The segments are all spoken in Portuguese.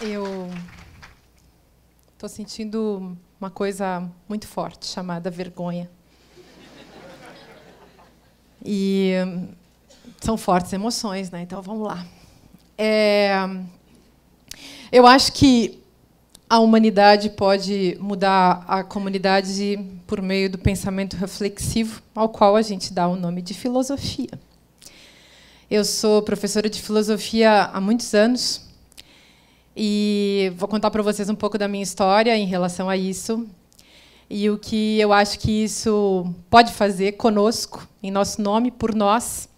Eu estou sentindo uma coisa muito forte chamada vergonha. E hum, são fortes emoções, né? Então vamos lá. É... Eu acho que a humanidade pode mudar a comunidade por meio do pensamento reflexivo, ao qual a gente dá o nome de filosofia. Eu sou professora de filosofia há muitos anos e vou contar para vocês um pouco da minha história em relação a isso e o que eu acho que isso pode fazer conosco, em nosso nome, por nós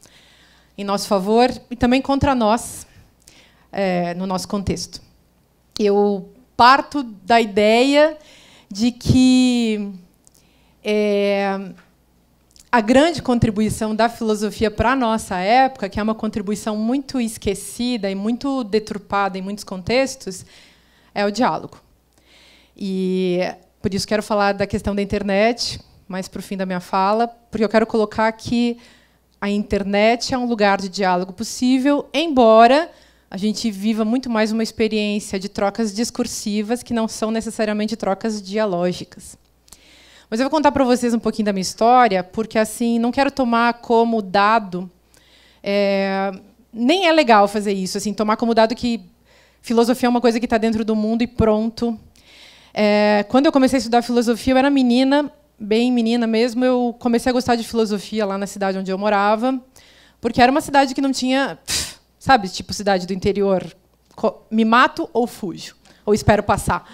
em nosso favor e também contra nós, é, no nosso contexto. Eu parto da ideia de que é, a grande contribuição da filosofia para a nossa época, que é uma contribuição muito esquecida e muito deturpada em muitos contextos, é o diálogo. E por isso quero falar da questão da internet, mais para o fim da minha fala, porque eu quero colocar que a internet é um lugar de diálogo possível, embora a gente viva muito mais uma experiência de trocas discursivas que não são necessariamente trocas dialógicas. Mas eu vou contar para vocês um pouquinho da minha história, porque assim não quero tomar como dado é, nem é legal fazer isso, assim tomar como dado que filosofia é uma coisa que está dentro do mundo e pronto. É, quando eu comecei a estudar filosofia, eu era menina bem menina mesmo, eu comecei a gostar de filosofia lá na cidade onde eu morava, porque era uma cidade que não tinha, sabe, tipo cidade do interior, me mato ou fujo, ou espero passar.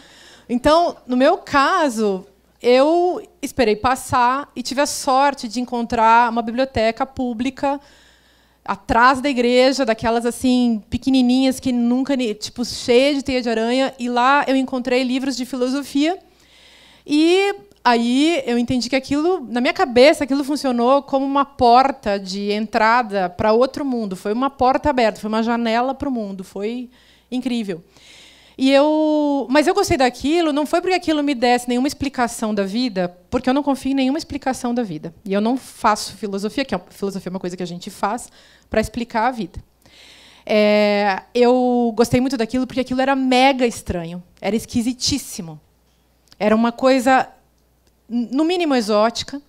Então, no meu caso, eu esperei passar e tive a sorte de encontrar uma biblioteca pública atrás da igreja, daquelas assim pequenininhas que nunca, tipo, cheia de teia de aranha, e lá eu encontrei livros de filosofia. E Aí eu entendi que aquilo, na minha cabeça, aquilo funcionou como uma porta de entrada para outro mundo. Foi uma porta aberta, foi uma janela para o mundo. Foi incrível. E eu, mas eu gostei daquilo, não foi porque aquilo me desse nenhuma explicação da vida, porque eu não confio em nenhuma explicação da vida. E eu não faço filosofia, que é, filosofia é uma coisa que a gente faz para explicar a vida. É, eu gostei muito daquilo porque aquilo era mega estranho, era esquisitíssimo. Era uma coisa no mínimo exótica,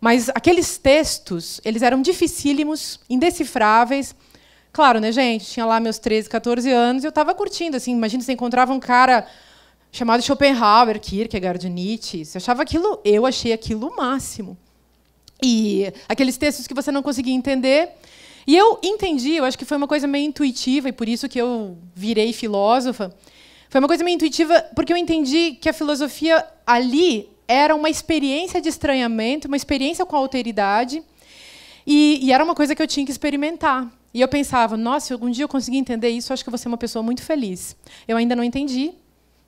mas aqueles textos, eles eram dificílimos, indecifráveis. Claro, né, gente? Tinha lá meus 13, 14 anos e eu estava curtindo. Assim, imagina, você encontrava um cara chamado Schopenhauer, Kierkegaard, Nietzsche. Você achava aquilo... Eu achei aquilo o máximo. E aqueles textos que você não conseguia entender... E eu entendi, eu acho que foi uma coisa meio intuitiva, e por isso que eu virei filósofa. Foi uma coisa meio intuitiva, porque eu entendi que a filosofia ali era uma experiência de estranhamento, uma experiência com a alteridade, e, e era uma coisa que eu tinha que experimentar. E eu pensava, nossa, se algum dia eu conseguir entender isso, acho que eu vou ser uma pessoa muito feliz. Eu ainda não entendi,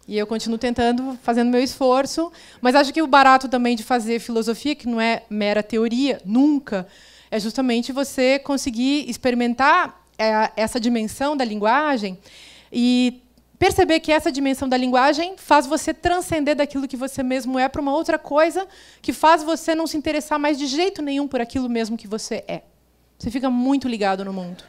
e eu continuo tentando, fazendo meu esforço, mas acho que o barato também de fazer filosofia, que não é mera teoria, nunca, é justamente você conseguir experimentar eh, essa dimensão da linguagem e perceber que essa dimensão da linguagem faz você transcender daquilo que você mesmo é para uma outra coisa que faz você não se interessar mais de jeito nenhum por aquilo mesmo que você é. Você fica muito ligado no mundo.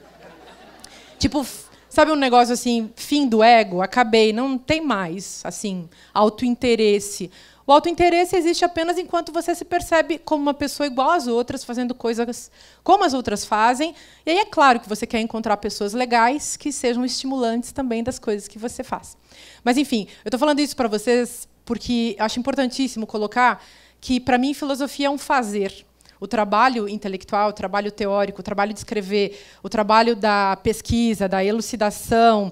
tipo, sabe um negócio assim, fim do ego, acabei, não tem mais, assim, autointeresse. O autointeresse existe apenas enquanto você se percebe como uma pessoa igual às outras, fazendo coisas como as outras fazem. E aí é claro que você quer encontrar pessoas legais que sejam estimulantes também das coisas que você faz. Mas, enfim, eu estou falando isso para vocês porque acho importantíssimo colocar que, para mim, filosofia é um fazer. O trabalho intelectual, o trabalho teórico, o trabalho de escrever, o trabalho da pesquisa, da elucidação,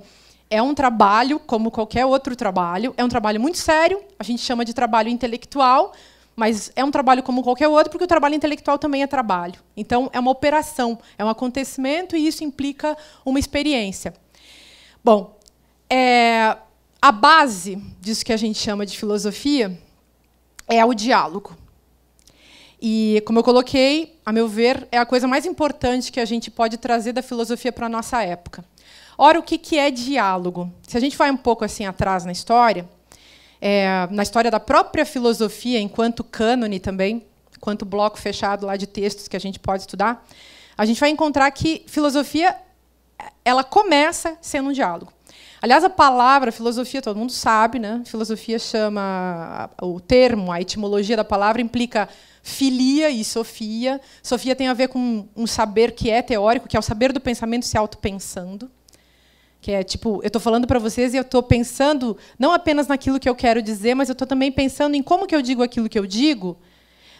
é um trabalho como qualquer outro trabalho, é um trabalho muito sério, a gente chama de trabalho intelectual, mas é um trabalho como qualquer outro, porque o trabalho intelectual também é trabalho. Então, é uma operação, é um acontecimento e isso implica uma experiência. Bom, é, a base disso que a gente chama de filosofia é o diálogo. E, como eu coloquei, a meu ver, é a coisa mais importante que a gente pode trazer da filosofia para a nossa época. Ora, o que, que é diálogo? Se a gente vai um pouco assim atrás na história, é, na história da própria filosofia, enquanto cânone também, enquanto bloco fechado lá de textos que a gente pode estudar, a gente vai encontrar que filosofia ela começa sendo um diálogo. Aliás, a palavra filosofia, todo mundo sabe, né? Filosofia chama o termo, a etimologia da palavra implica filia e sofia. Sofia tem a ver com um saber que é teórico, que é o saber do pensamento se autopensando que é tipo, eu estou falando para vocês e eu estou pensando não apenas naquilo que eu quero dizer, mas eu estou também pensando em como que eu digo aquilo que eu digo,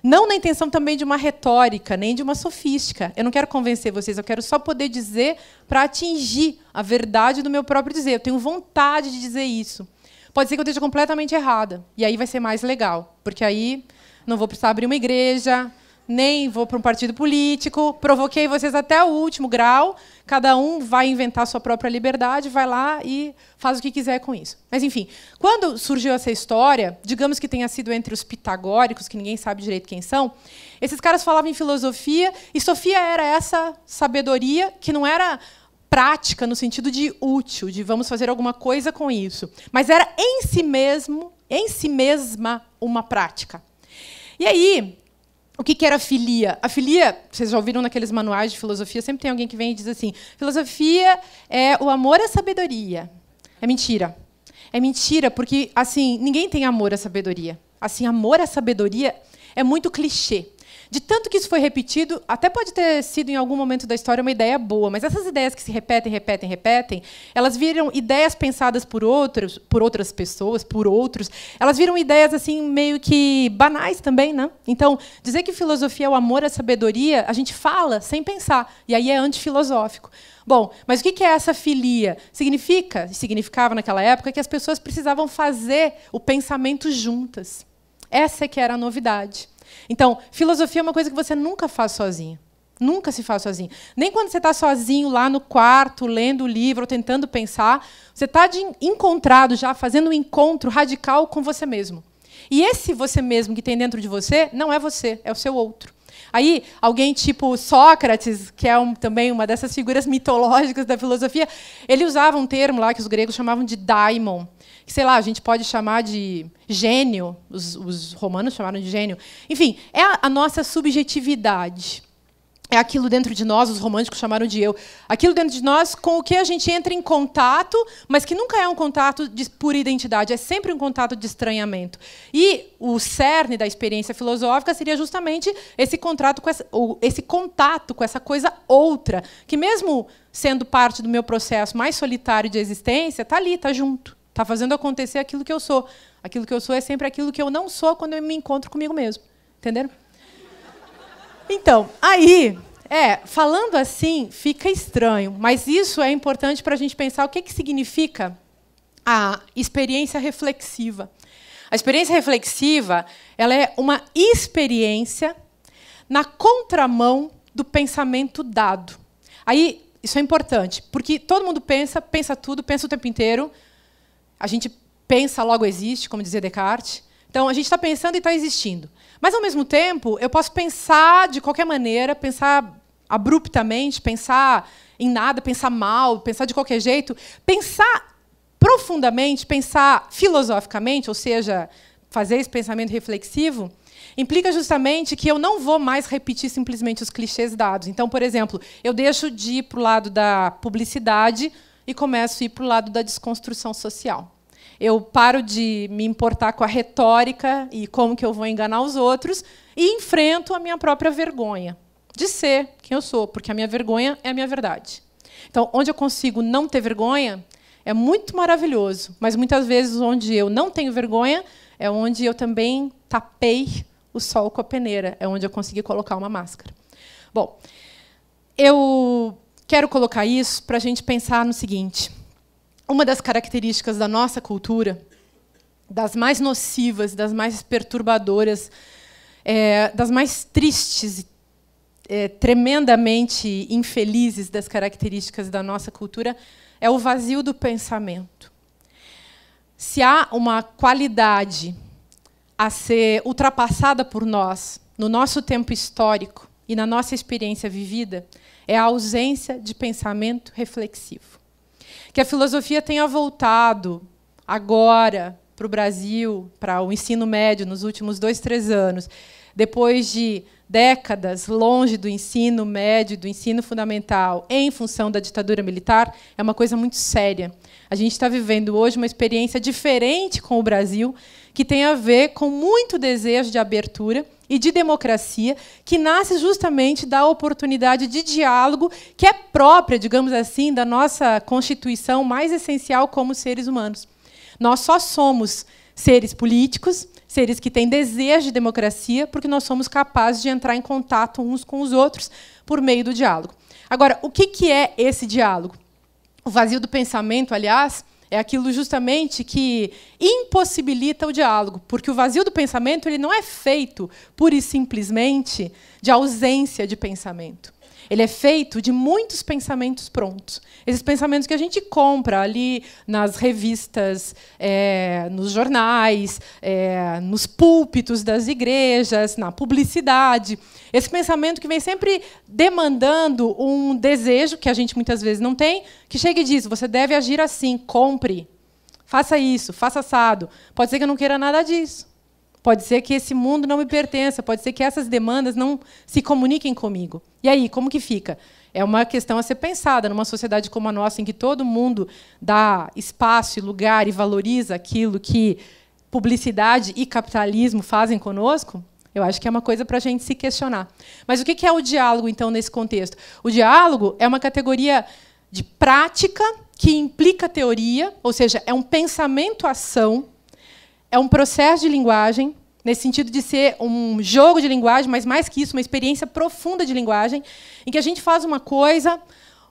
não na intenção também de uma retórica, nem de uma sofística. Eu não quero convencer vocês, eu quero só poder dizer para atingir a verdade do meu próprio dizer. Eu tenho vontade de dizer isso. Pode ser que eu esteja completamente errada, e aí vai ser mais legal, porque aí não vou precisar abrir uma igreja, nem vou para um partido político. Provoquei vocês até o último grau. Cada um vai inventar sua própria liberdade, vai lá e faz o que quiser com isso. Mas, enfim, quando surgiu essa história, digamos que tenha sido entre os pitagóricos, que ninguém sabe direito quem são, esses caras falavam em filosofia, e Sofia era essa sabedoria que não era prática no sentido de útil, de vamos fazer alguma coisa com isso, mas era em si mesmo, em si mesma uma prática. E aí, o que, que, era filia? A filia, vocês já ouviram naqueles manuais de filosofia, sempre tem alguém que vem e diz assim: filosofia é o amor à sabedoria. É mentira. É mentira, porque assim, ninguém tem amor à sabedoria. Assim, amor à sabedoria é muito clichê. De tanto que isso foi repetido, até pode ter sido em algum momento da história uma ideia boa, mas essas ideias que se repetem, repetem, repetem, elas viram ideias pensadas por outros, por outras pessoas, por outros. Elas viram ideias assim meio que banais também, né? Então, dizer que filosofia é o amor à sabedoria, a gente fala sem pensar, e aí é antifilosófico. Bom, mas o que é essa filia? Significa, significava naquela época, que as pessoas precisavam fazer o pensamento juntas. Essa é que era a novidade. Então, filosofia é uma coisa que você nunca faz sozinho. Nunca se faz sozinho. Nem quando você está sozinho lá no quarto, lendo o livro, ou tentando pensar, você está encontrado já, fazendo um encontro radical com você mesmo. E esse você mesmo que tem dentro de você não é você, é o seu outro. Aí, alguém tipo Sócrates, que é um, também uma dessas figuras mitológicas da filosofia, ele usava um termo lá que os gregos chamavam de daimon, que, sei lá, a gente pode chamar de gênio, os, os romanos chamaram de gênio. Enfim, é a, a nossa subjetividade é aquilo dentro de nós, os românticos chamaram de eu, aquilo dentro de nós com o que a gente entra em contato, mas que nunca é um contato de pura identidade, é sempre um contato de estranhamento. E o cerne da experiência filosófica seria justamente esse, contrato com essa, esse contato com essa coisa outra, que mesmo sendo parte do meu processo mais solitário de existência, está ali, está junto, está fazendo acontecer aquilo que eu sou. Aquilo que eu sou é sempre aquilo que eu não sou quando eu me encontro comigo mesmo. Entenderam? Então, aí, é, falando assim, fica estranho, mas isso é importante para a gente pensar o que, que significa a experiência reflexiva. A experiência reflexiva ela é uma experiência na contramão do pensamento dado. Aí, isso é importante, porque todo mundo pensa, pensa tudo, pensa o tempo inteiro. A gente pensa, logo existe, como dizia Descartes. Então, a gente está pensando e está existindo. Mas, ao mesmo tempo, eu posso pensar de qualquer maneira, pensar abruptamente, pensar em nada, pensar mal, pensar de qualquer jeito, pensar profundamente, pensar filosoficamente, ou seja, fazer esse pensamento reflexivo, implica justamente que eu não vou mais repetir simplesmente os clichês dados. Então, por exemplo, eu deixo de ir para o lado da publicidade e começo a ir para o lado da desconstrução social. Eu paro de me importar com a retórica e como que eu vou enganar os outros e enfrento a minha própria vergonha de ser quem eu sou, porque a minha vergonha é a minha verdade. Então, onde eu consigo não ter vergonha é muito maravilhoso, mas muitas vezes onde eu não tenho vergonha é onde eu também tapei o sol com a peneira, é onde eu consegui colocar uma máscara. Bom, eu quero colocar isso para a gente pensar no seguinte: uma das características da nossa cultura, das mais nocivas, das mais perturbadoras, é, das mais tristes, é, tremendamente infelizes das características da nossa cultura, é o vazio do pensamento. Se há uma qualidade a ser ultrapassada por nós no nosso tempo histórico e na nossa experiência vivida, é a ausência de pensamento reflexivo que a filosofia tenha voltado agora para o Brasil, para o ensino médio, nos últimos dois, três anos, depois de décadas longe do ensino médio, do ensino fundamental, em função da ditadura militar, é uma coisa muito séria. A gente está vivendo hoje uma experiência diferente com o Brasil, que tem a ver com muito desejo de abertura e de democracia, que nasce justamente da oportunidade de diálogo que é própria, digamos assim, da nossa constituição mais essencial como seres humanos. Nós só somos seres políticos, seres que têm desejo de democracia, porque nós somos capazes de entrar em contato uns com os outros por meio do diálogo. Agora, o que é esse diálogo? O vazio do pensamento, aliás, é aquilo justamente que impossibilita o diálogo, porque o vazio do pensamento ele não é feito pura e simplesmente de ausência de pensamento ele é feito de muitos pensamentos prontos. Esses pensamentos que a gente compra ali nas revistas, é, nos jornais, é, nos púlpitos das igrejas, na publicidade. Esse pensamento que vem sempre demandando um desejo que a gente muitas vezes não tem, que chega e diz: você deve agir assim, compre, faça isso, faça assado. Pode ser que eu não queira nada disso. Pode ser que esse mundo não me pertença, pode ser que essas demandas não se comuniquem comigo. E aí, como que fica? É uma questão a ser pensada numa sociedade como a nossa, em que todo mundo dá espaço e lugar e valoriza aquilo que publicidade e capitalismo fazem conosco. Eu acho que é uma coisa para a gente se questionar. Mas o que é o diálogo, então, nesse contexto? O diálogo é uma categoria de prática que implica teoria, ou seja, é um pensamento-ação é um processo de linguagem, nesse sentido de ser um jogo de linguagem, mas mais que isso, uma experiência profunda de linguagem, em que a gente faz uma coisa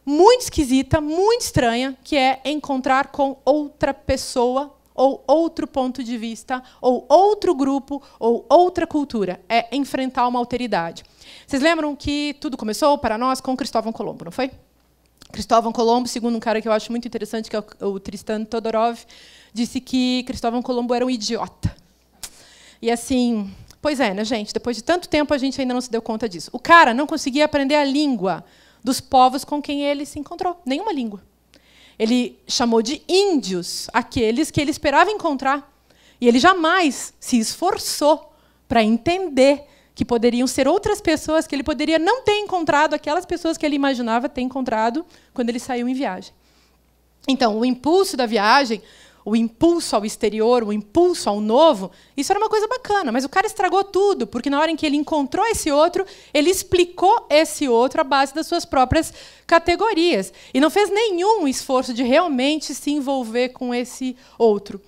muito esquisita, muito estranha, que é encontrar com outra pessoa ou outro ponto de vista, ou outro grupo, ou outra cultura. É enfrentar uma alteridade. Vocês lembram que tudo começou para nós com Cristóvão Colombo, não foi? Cristóvão Colombo, segundo um cara que eu acho muito interessante, que é o Tristan Todorov, disse que Cristóvão Colombo era um idiota. E assim, pois é, né, gente? Depois de tanto tempo, a gente ainda não se deu conta disso. O cara não conseguia aprender a língua dos povos com quem ele se encontrou, nenhuma língua. Ele chamou de índios aqueles que ele esperava encontrar. E ele jamais se esforçou para entender que poderiam ser outras pessoas que ele poderia não ter encontrado, aquelas pessoas que ele imaginava ter encontrado quando ele saiu em viagem. Então, o impulso da viagem o impulso ao exterior, o impulso ao novo, isso era uma coisa bacana, mas o cara estragou tudo, porque na hora em que ele encontrou esse outro, ele explicou esse outro à base das suas próprias categorias e não fez nenhum esforço de realmente se envolver com esse outro.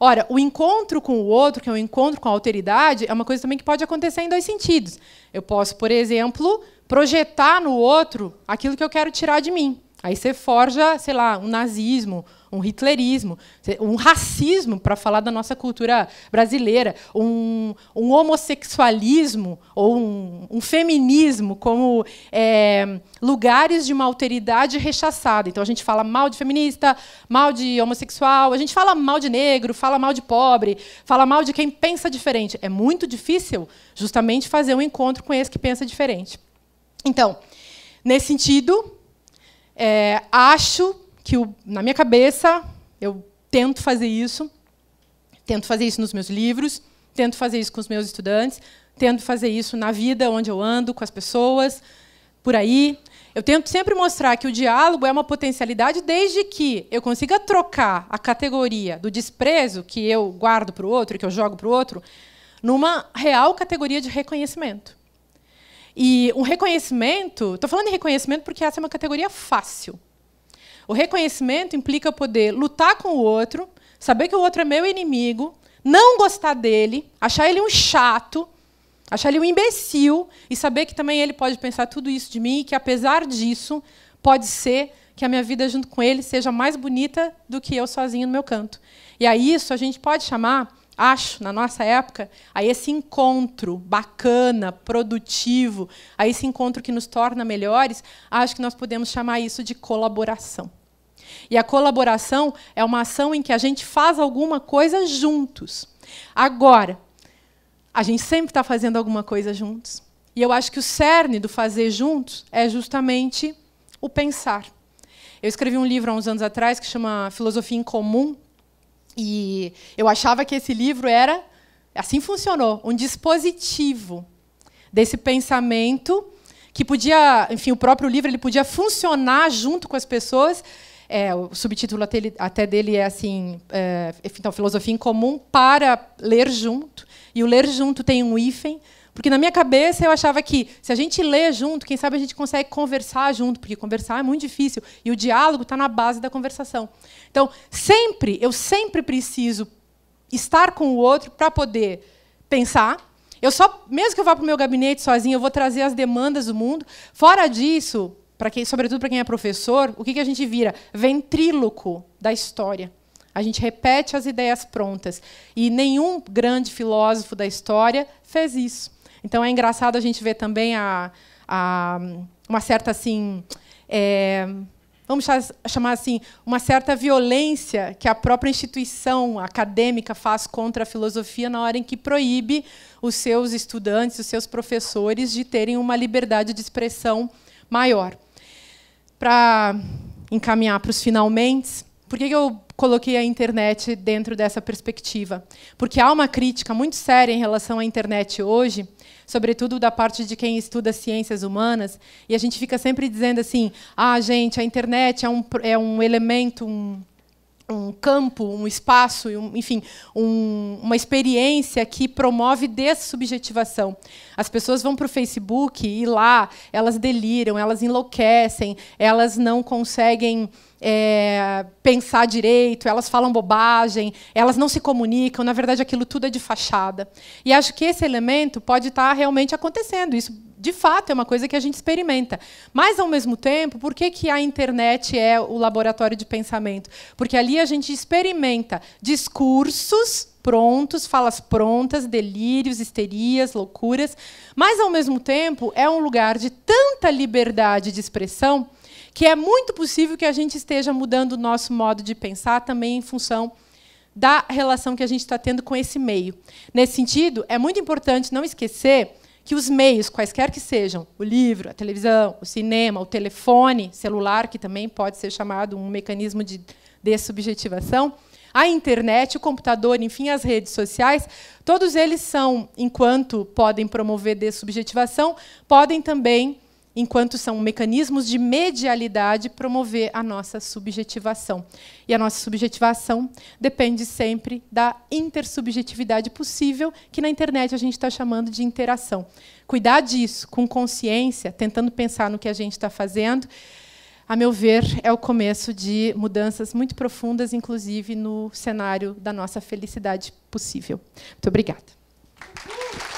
Ora, o encontro com o outro, que é o um encontro com a alteridade, é uma coisa também que pode acontecer em dois sentidos. Eu posso, por exemplo, projetar no outro aquilo que eu quero tirar de mim. Aí você forja, sei lá, um nazismo, um hitlerismo, um racismo, para falar da nossa cultura brasileira, um, um homossexualismo ou um, um feminismo como é, lugares de uma alteridade rechaçada. Então a gente fala mal de feminista, mal de homossexual, a gente fala mal de negro, fala mal de pobre, fala mal de quem pensa diferente. É muito difícil, justamente, fazer um encontro com esse que pensa diferente. Então, nesse sentido, é, acho que, o, na minha cabeça, eu tento fazer isso, tento fazer isso nos meus livros, tento fazer isso com os meus estudantes, tento fazer isso na vida onde eu ando, com as pessoas, por aí. Eu tento sempre mostrar que o diálogo é uma potencialidade desde que eu consiga trocar a categoria do desprezo que eu guardo para o outro, que eu jogo para o outro, numa real categoria de reconhecimento. E um reconhecimento, estou falando em reconhecimento porque essa é uma categoria fácil. O reconhecimento implica poder lutar com o outro, saber que o outro é meu inimigo, não gostar dele, achar ele um chato, achar ele um imbecil e saber que também ele pode pensar tudo isso de mim e que, apesar disso, pode ser que a minha vida junto com ele seja mais bonita do que eu sozinho no meu canto. E a isso a gente pode chamar acho, na nossa época, a esse encontro bacana, produtivo, a esse encontro que nos torna melhores, acho que nós podemos chamar isso de colaboração. E a colaboração é uma ação em que a gente faz alguma coisa juntos. Agora, a gente sempre está fazendo alguma coisa juntos. E eu acho que o cerne do fazer juntos é justamente o pensar. Eu escrevi um livro há uns anos atrás que chama Filosofia em Comum, e eu achava que esse livro era, assim funcionou, um dispositivo desse pensamento que podia, enfim, o próprio livro ele podia funcionar junto com as pessoas. É, o subtítulo até, até, dele é assim, é, então filosofia em comum para ler junto. E o ler junto tem um hífen porque na minha cabeça eu achava que se a gente lê junto, quem sabe a gente consegue conversar junto, porque conversar é muito difícil e o diálogo está na base da conversação. Então, sempre, eu sempre preciso estar com o outro para poder pensar. Eu só, mesmo que eu vá para o meu gabinete sozinho, eu vou trazer as demandas do mundo. Fora disso, para quem, sobretudo para quem é professor, o que, que a gente vira? Ventríloco da história. A gente repete as ideias prontas. E nenhum grande filósofo da história fez isso. Então é engraçado a gente ver também a, a uma certa assim. É, vamos chamar assim, uma certa violência que a própria instituição acadêmica faz contra a filosofia na hora em que proíbe os seus estudantes, os seus professores de terem uma liberdade de expressão maior. Para encaminhar para os finalmente, por que eu coloquei a internet dentro dessa perspectiva. Porque há uma crítica muito séria em relação à internet hoje, sobretudo da parte de quem estuda ciências humanas, e a gente fica sempre dizendo assim: ah, gente, a internet é um, é um elemento, um, um campo, um espaço, um, enfim, um, uma experiência que promove dessubjetivação. As pessoas vão para o Facebook e lá elas deliram, elas enlouquecem, elas não conseguem é, pensar direito, elas falam bobagem, elas não se comunicam. Na verdade, aquilo tudo é de fachada. E acho que esse elemento pode estar tá realmente acontecendo. Isso de fato, é uma coisa que a gente experimenta. Mas, ao mesmo tempo, por que, que a internet é o laboratório de pensamento? Porque ali a gente experimenta discursos prontos, falas prontas, delírios, histerias, loucuras. Mas, ao mesmo tempo, é um lugar de tanta liberdade de expressão que é muito possível que a gente esteja mudando o nosso modo de pensar também em função da relação que a gente está tendo com esse meio. Nesse sentido, é muito importante não esquecer que os meios, quaisquer que sejam, o livro, a televisão, o cinema, o telefone celular, que também pode ser chamado um mecanismo de dessubjetivação, a internet, o computador, enfim, as redes sociais, todos eles são, enquanto podem promover dessubjetivação, podem também enquanto são mecanismos de medialidade promover a nossa subjetivação. E a nossa subjetivação depende sempre da intersubjetividade possível, que na internet a gente está chamando de interação. Cuidar disso com consciência, tentando pensar no que a gente está fazendo, a meu ver, é o começo de mudanças muito profundas, inclusive no cenário da nossa felicidade possível. Muito obrigada.